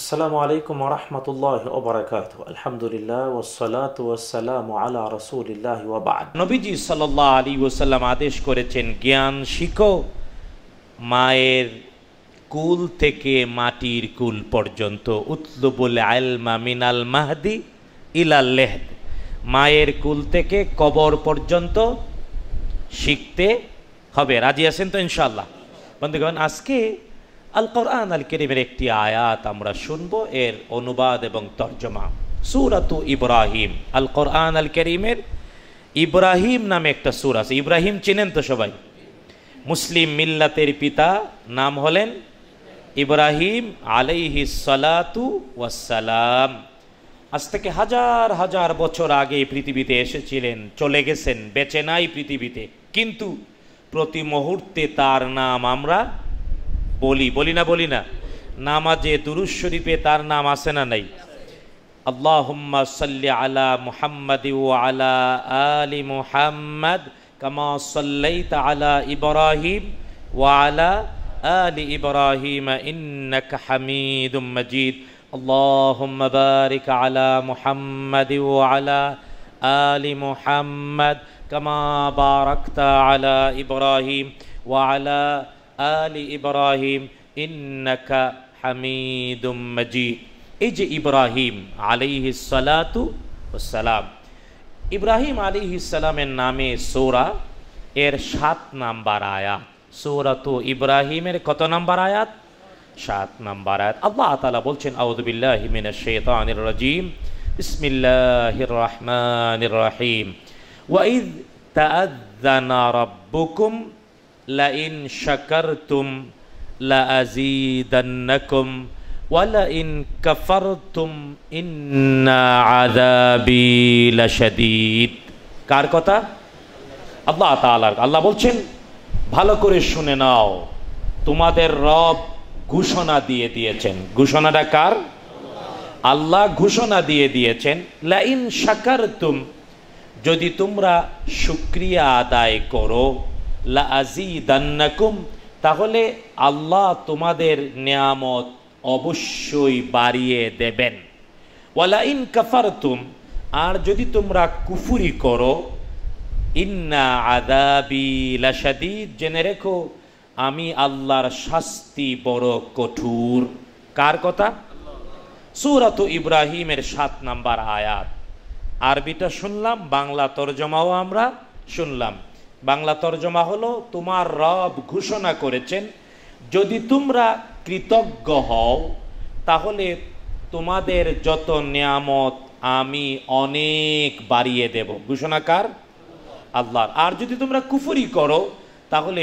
আসসালামু আলাইকুম রহমতুল্লাহ ওবরাকাত আলহামদুলিল্লাহ ওসালাত ওসালাম আলা রসুলিল্লাহ ওবাদ নবীজি সাল্লাহ আলী ওসাল্লাম আদেশ করেছেন জ্ঞান শিখো মায়ের কুল থেকে মাটির কুল পর্যন্ত উতলুবুল আলমা মিনাল মাহদি ইলাল লেহদ মায়ের কুল থেকে কবর পর্যন্ত শিখতে হবে রাজি আছেন তো ইনশাল্লাহ বন্ধুগণ আজকে আল কোরআন আল কেরিমের একটি আয়াত আমরা শুনব এর অনুবাদ এবং তর্জমা সুরাত ইব্রাহিম আল কোরআন আল কেরিমের ইব্রাহিম নামে একটা সুর আছে ইব্রাহিম চিনেন তো সবাই মুসলিম মিল্লাতের পিতা নাম হলেন ইব্রাহিম আলাইহি সালাতু ওয়াসালাম আজ থেকে হাজার হাজার বছর আগে পৃথিবীতে এসেছিলেন চলে গেছেন বেঁচে নাই পৃথিবীতে কিন্তু প্রতি মুহূর্তে তার নাম আমরা বলি বলি না বলি না নামাজে দুরুজ শরীফে তার নাম আছে না নাই আল্লাহুম্মা সাল্লি আলা মুহাম্মাদ আলা আলি মুহাম্মাদ কামা সাল্লাইতা আলা ইব্রাহিম ওয়া আলা আলি ইব্রাহিম ইন্নাকা হামিদুম মাজিদ বারিক আলা মুহাম্মাদ محمد আলা آل মুহাম্মাদ কামা বারাকতা আলা ইব্রাহিম وعلى আলা আলি ইব্রাহিম ইন্নাকা হামিদুম মজিদ এই যে ইব্রাহিম আলিহিসালাতু সালাম ইব্রাহিম আলিহিসালামের নামে সোরা এর সাত নাম্বার আয়াত তো ইব্রাহিমের কত নাম্বার আয়াত সাত নাম্বার আয়াত আল্লাহ তালা বলছেন আউদুবিল্লাহিমিন শেতানির রাজিম বিসমিল্লাহির রহমানির রহিম ওয়াইদ তাআযানা রাব্বুকুম লাইন শাকারতুম লাজিদান্নাকুম ওয়ালাইন কাফারতুম ইন্না আযাবি লাশাদীদ কার কথা আল্লাহ তাআলার আল্লাহ বলছেন ভালো করে শুনে নাও তোমাদের রব ঘোষণা দিয়ে দিয়েছেন ঘোষণাটা কার আল্লাহ ঘোষণা দিয়ে দিয়েছেন লাইন শাকারতুম যদি তোমরা শুক্রিয়া আদায় করো লাজিদান্নাকুম তাহলে আল্লাহ তোমাদের নিয়ামত অবশ্যই বাড়িয়ে দেবেন ওয়ালা ইন কাফারতুম আর যদি তোমরা কুফুরি করো ইন্না আদাবি লাসাদিদ জেনে রেখো আমি আল্লাহর শাস্তি বড় কঠোর কার কথা সুরাত ইব্রাহিমের সাত নাম্বার আয়াত আরবিটা শুনলাম বাংলা তর্জমাও আমরা শুনলাম বাংলা তর্জমা হলো তোমার রব ঘোষণা করেছেন যদি তোমরা কৃতজ্ঞ হও তাহলে তোমাদের যত নিয়ামত আমি অনেক বাড়িয়ে দেব কার আল্লাহর আর যদি তোমরা কুফুরি করো তাহলে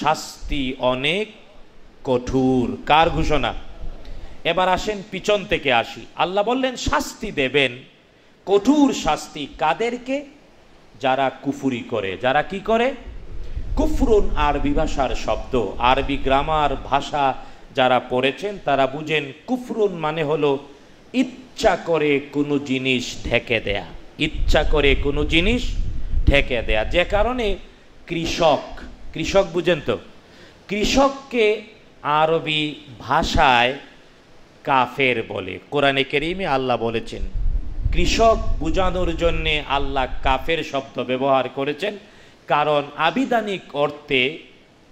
শাস্তি অনেক কঠোর কার ঘোষণা এবার আসেন পিছন থেকে আসি আল্লাহ বললেন শাস্তি দেবেন কঠোর শাস্তি কাদেরকে যারা কুফুরি করে যারা কি করে কুফরুন আরবি ভাষার শব্দ আরবি গ্রামার ভাষা যারা পড়েছেন তারা বুঝেন কুফরুন মানে হলো ইচ্ছা করে কোনো জিনিস ঢেকে দেয়া ইচ্ছা করে কোনো জিনিস ঢেকে দেয়া যে কারণে কৃষক কৃষক বুঝেন তো কৃষককে আরবি ভাষায় কাফের বলে কোরআনে কেরিমে আল্লাহ বলেছেন কৃষক বোঝানোর জন্যে আল্লাহ কাফের শব্দ ব্যবহার করেছেন কারণ আবিধানিক অর্থে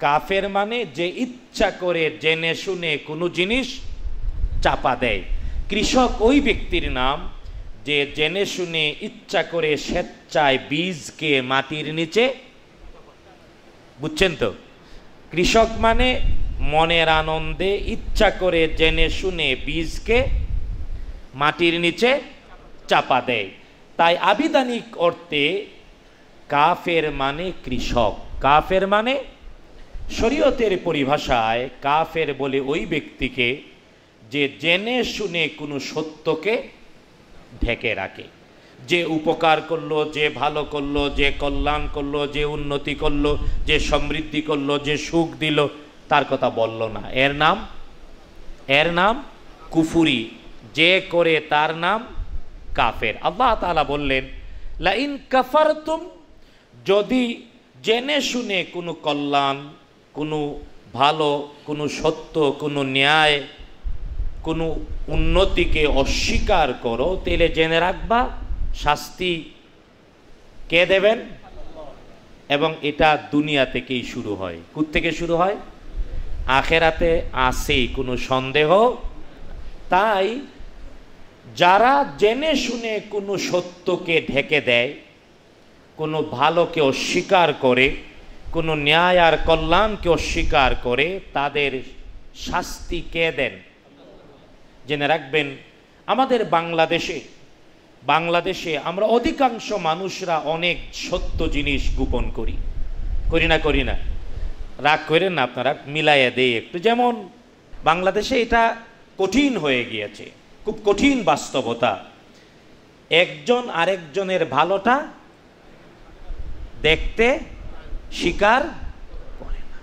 কাফের মানে যে ইচ্ছা করে জেনে শুনে কোনো জিনিস চাপা দেয় কৃষক ওই ব্যক্তির নাম যে জেনে শুনে ইচ্ছা করে স্বেচ্ছায় বীজকে মাটির নিচে বুঝছেন তো কৃষক মানে মনের আনন্দে ইচ্ছা করে জেনে শুনে বীজকে মাটির নিচে চাপা দেয় তাই আবিধানিক অর্থে কাফের মানে কৃষক কাফের মানে শরীয়তের পরিভাষায় কাফের বলে ওই ব্যক্তিকে যে জেনে শুনে কোনো সত্যকে ঢেকে রাখে যে উপকার করলো যে ভালো করলো যে কল্যাণ করলো যে উন্নতি করলো যে সমৃদ্ধি করলো যে সুখ দিল তার কথা বলল না এর নাম এর নাম কুফুরি যে করে তার নাম কাফের আল্লাহ তালা বললেন লাইন তুম যদি জেনে শুনে কোনো কল্যাণ কোনো ভালো কোনো সত্য কোনো ন্যায় কোনো উন্নতিকে অস্বীকার করো তাহলে জেনে রাখবা শাস্তি কে দেবেন এবং এটা দুনিয়া থেকেই শুরু হয় কুত থেকে শুরু হয় আখেরাতে আসেই কোনো সন্দেহ তাই যারা জেনে শুনে কোনো সত্যকে ঢেকে দেয় কোনো ভালোকে অস্বীকার করে কোনো ন্যায় আর কল্যাণকে অস্বীকার করে তাদের শাস্তি কে দেন জেনে রাখবেন আমাদের বাংলাদেশে বাংলাদেশে আমরা অধিকাংশ মানুষরা অনেক সত্য জিনিস গোপন করি করি না করি না রাগ করেন না আপনারা মিলাইয়া দেয় একটু যেমন বাংলাদেশে এটা কঠিন হয়ে গিয়েছে খুব কঠিন বাস্তবতা একজন আরেকজনের ভালোটা দেখতে স্বীকার করে না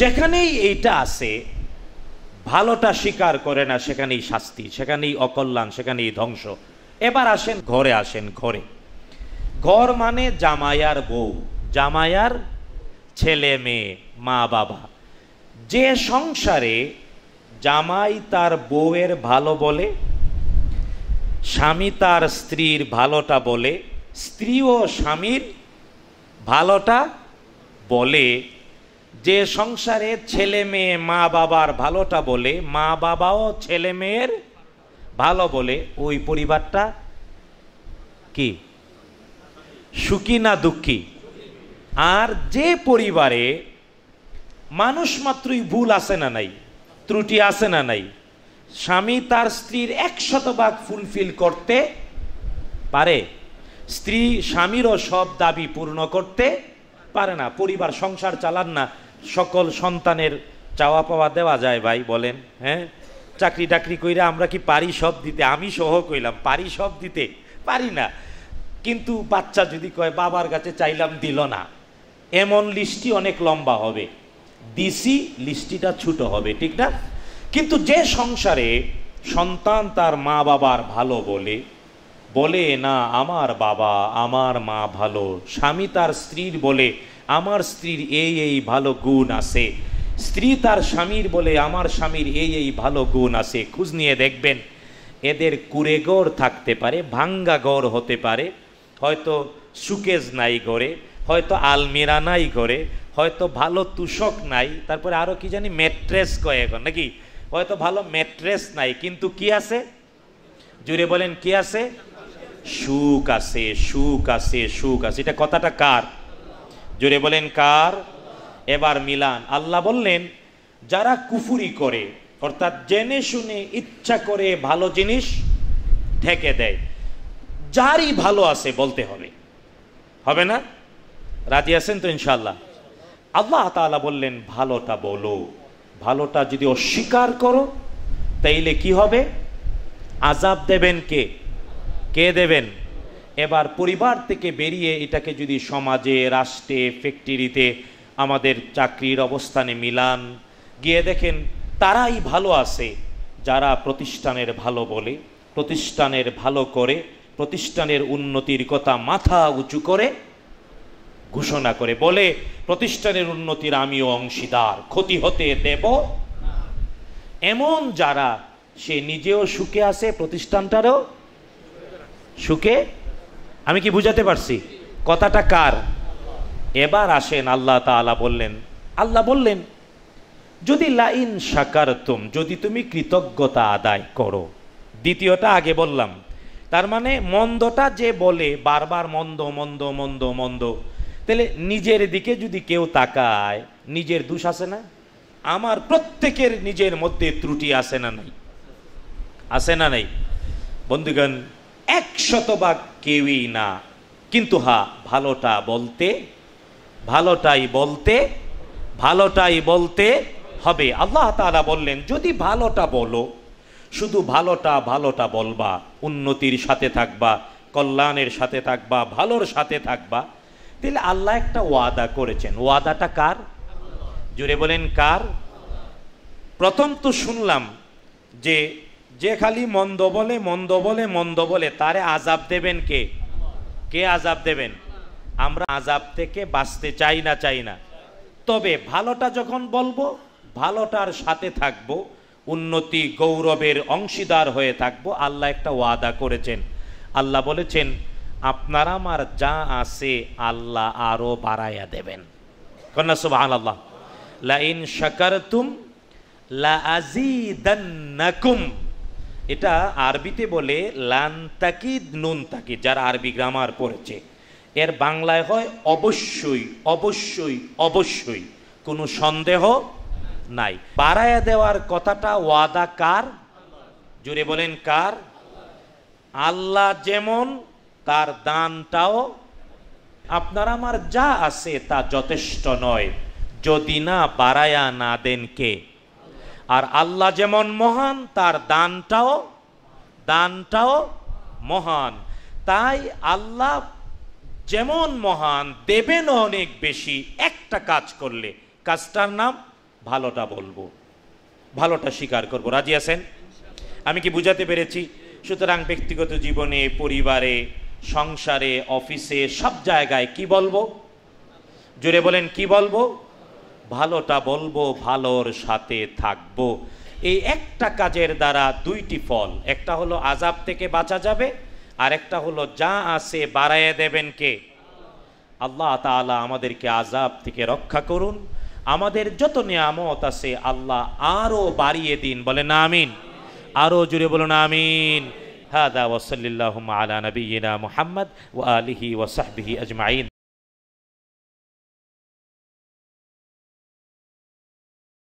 যেখানেই এইটা আছে ভালোটা স্বীকার করে না সেখানেই শাস্তি সেখানেই অকল্যাণ সেখানেই ধ্বংস এবার আসেন ঘরে আসেন ঘরে ঘর মানে জামায়ার বউ জামায়ার ছেলে মেয়ে মা বাবা যে সংসারে জামাই তার বউয়ের ভালো বলে স্বামী তার স্ত্রীর ভালোটা বলে স্ত্রী ও স্বামীর ভালোটা বলে যে সংসারে ছেলে মেয়ে মা বাবার ভালোটা বলে মা বাবাও ছেলে মেয়ের ভালো বলে ওই পরিবারটা কি সুখী না দুঃখী আর যে পরিবারে মানুষ মাত্রই ভুল আছে না নাই ত্রুটি আছে না নাই স্বামী তার স্ত্রীর এক শতভাগ ফুলফিল করতে পারে স্ত্রী স্বামীরও সব দাবি পূর্ণ করতে পারে না পরিবার সংসার চালান না সকল সন্তানের চাওয়া পাওয়া দেওয়া যায় ভাই বলেন হ্যাঁ চাকরি টাকরি কইরা আমরা কি পারি সব দিতে আমি সহ কইলাম পারি সব দিতে পারি না কিন্তু বাচ্চা যদি কয় বাবার কাছে চাইলাম দিল না এমন লিস্টি অনেক লম্বা হবে দিসি লিস্টিটা ছুটো হবে ঠিক না কিন্তু যে সংসারে সন্তান তার মা বাবার ভালো বলে বলে না আমার বাবা আমার মা ভালো স্বামী তার স্ত্রীর বলে আমার স্ত্রীর এই এই ভালো গুণ আছে স্ত্রী তার স্বামীর বলে আমার স্বামীর এই এই ভালো গুণ আছে খুঁজ নিয়ে দেখবেন এদের গড় থাকতে পারে ভাঙ্গা গড় হতে পারে হয়তো সুকেজ নাই গড়ে হয়তো আলমিরা নাই গড়ে হয়তো ভালো তুষক নাই তারপরে আরও কি জানি ম্যাট্রেস কয় এখন নাকি হয়তো ভালো ম্যাট্রেস নাই কিন্তু কি আছে জুড়ে বলেন কি আছে সুখ আছে সুখ আছে সুখ আছে এটা কথাটা কার জুড়ে বলেন কার এবার মিলান আল্লাহ বললেন যারা কুফুরি করে অর্থাৎ জেনে শুনে ইচ্ছা করে ভালো জিনিস ঠেকে দেয় যারই ভালো আছে বলতে হবে হবে না রাজি আছেন তো ইনশাল্লাহ আল্লাহ তালা বললেন ভালোটা বলো ভালোটা যদি অস্বীকার করো তাইলে কি হবে আজাব দেবেন কে কে দেবেন এবার পরিবার থেকে বেরিয়ে এটাকে যদি সমাজে রাষ্ট্রে ফ্যাক্টরিতে আমাদের চাকরির অবস্থানে মিলান গিয়ে দেখেন তারাই ভালো আছে যারা প্রতিষ্ঠানের ভালো বলে প্রতিষ্ঠানের ভালো করে প্রতিষ্ঠানের উন্নতির কথা মাথা উঁচু করে ঘোষণা করে বলে প্রতিষ্ঠানের উন্নতির আমিও অংশীদার ক্ষতি হতে দেব এমন যারা সে নিজেও সুখে আছে প্রতিষ্ঠানটারও সুখে আমি কি বুঝাতে পারছি কথাটা কার এবার আসেন আল্লাহ তালা বললেন আল্লাহ বললেন যদি লাইন তুম যদি তুমি কৃতজ্ঞতা আদায় করো দ্বিতীয়টা আগে বললাম তার মানে মন্দটা যে বলে বারবার মন্দ মন্দ মন্দ মন্দ তাহলে নিজের দিকে যদি কেউ তাকায় নিজের দোষ আছে না আমার প্রত্যেকের নিজের মধ্যে ত্রুটি আছে না নাই আছে না নাই বন্ধুগণ এক শতভাগ কেউই না কিন্তু হা ভালোটা বলতে ভালোটাই বলতে ভালোটাই বলতে হবে আল্লাহ তারা বললেন যদি ভালোটা বলো শুধু ভালোটা ভালোটা বলবা উন্নতির সাথে থাকবা কল্যাণের সাথে থাকবা ভালোর সাথে থাকবা তাহলে আল্লাহ একটা ওয়াদা করেছেন ওয়াদাটা কার জুড়ে বলেন কার প্রথম তো শুনলাম যে যে খালি মন্দ বলে মন্দ বলে মন্দ বলে তারে আজাব দেবেন কে কে আজাব দেবেন আমরা আজাব থেকে বাঁচতে চাই না চাই না তবে ভালোটা যখন বলবো ভালোটার সাথে থাকবো উন্নতি গৌরবের অংশীদার হয়ে থাকবো আল্লাহ একটা ওয়াদা করেছেন আল্লাহ বলেছেন আপনার আমার যা আছে আল্লাহ আরও বাড়াইয়া দেবেন কন্যা সুবাহ আল্লাহ লাইন শাকারতুম লাকুম এটা আরবিতে বলে লান তাকিদ নুন তাকিদ যারা আরবি গ্রামার পড়েছে এর বাংলায় হয় অবশ্যই অবশ্যই অবশ্যই কোনো সন্দেহ নাই বাড়াইয়া দেওয়ার কথাটা ওয়াদা কার জুড়ে বলেন কার আল্লাহ যেমন তার দানটাও আপনার আমার যা আছে তা যথেষ্ট নয় যদি না বাড়ায়া না দেন কে আর আল্লাহ যেমন মহান তার দানটাও দানটাও মহান তাই আল্লাহ যেমন মহান দেবেন অনেক বেশি একটা কাজ করলে কাজটার নাম ভালোটা বলবো ভালোটা স্বীকার করব রাজি আছেন আমি কি বুঝাতে পেরেছি সুতরাং ব্যক্তিগত জীবনে পরিবারে সংসারে অফিসে সব জায়গায় কি বলবো জুড়ে বলেন কি বলবো ভালোটা বলবো ভালোর সাথে থাকবো এই একটা কাজের দ্বারা দুইটি ফল একটা হলো আজাব থেকে বাঁচা যাবে আর একটা হলো যা আছে বাড়াইয়া দেবেন কে আল্লাহ তালা আমাদেরকে আজাব থেকে রক্ষা করুন আমাদের যত নিয়ামত আছে আল্লাহ আরও বাড়িয়ে দিন বলেন আমিন আরও জুড়ে বলুন আমিন هذا وصل اللهم على نبينا محمد وآله وصحبه أجمعين